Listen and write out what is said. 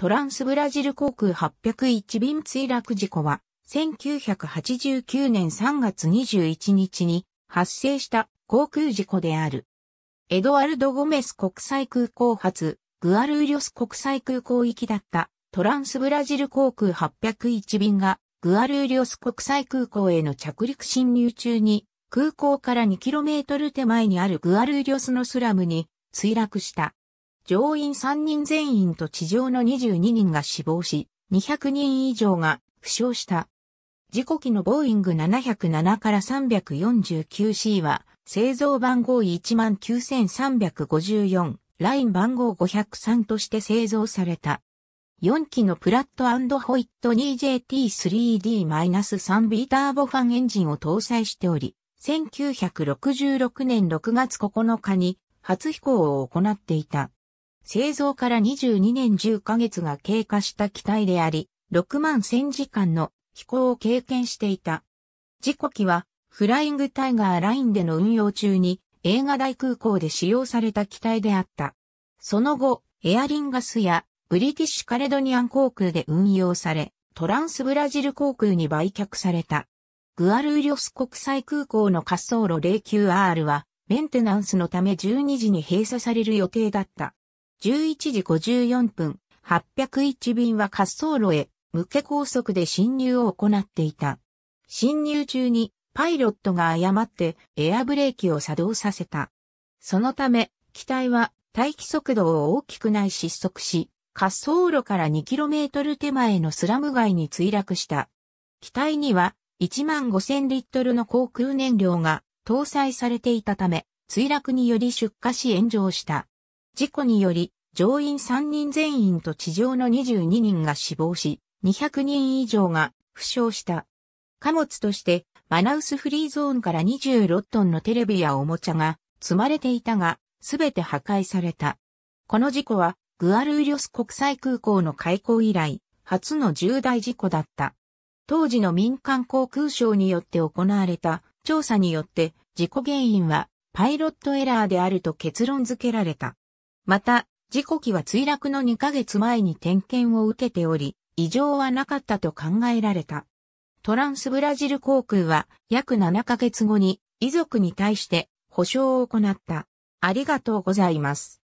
トランスブラジル航空801便墜落事故は、1989年3月21日に発生した航空事故である。エドワルド・ゴメス国際空港発、グアルーリョス国際空港行きだったトランスブラジル航空801便がグアルーリョス国際空港への着陸侵入中に空港から 2km 手前にあるグアルーリョスのスラムに墜落した。乗員3人全員と地上の22人が死亡し、200人以上が負傷した。事故機のボーイング707から 349C は、製造番号19354、ライン番号503として製造された。4機のプラットホイット 2JT3D-3B ターボファンエンジンを搭載しており、1966年6月9日に初飛行を行っていた。製造から22年10ヶ月が経過した機体であり、6万1000時間の飛行を経験していた。事故機は、フライングタイガーラインでの運用中に、映画大空港で使用された機体であった。その後、エアリンガスや、ブリティッシュカレドニアン航空で運用され、トランスブラジル航空に売却された。グアルーリョス国際空港の滑走路 09R は、メンテナンスのため12時に閉鎖される予定だった。11時54分、801便は滑走路へ向け高速で侵入を行っていた。侵入中にパイロットが誤ってエアブレーキを作動させた。そのため、機体は待機速度を大きくない失速し、滑走路から 2km 手前のスラム街に墜落した。機体には1万5000リットルの航空燃料が搭載されていたため、墜落により出火し炎上した。事故により、乗員3人全員と地上の22人が死亡し、200人以上が負傷した。貨物として、マナウスフリーゾーンから26トンのテレビやおもちゃが積まれていたが、すべて破壊された。この事故は、グアルーリョス国際空港の開港以来、初の重大事故だった。当時の民間航空省によって行われた調査によって、事故原因はパイロットエラーであると結論付けられた。また、事故機は墜落の2ヶ月前に点検を受けており、異常はなかったと考えられた。トランスブラジル航空は約7ヶ月後に遺族に対して補償を行った。ありがとうございます。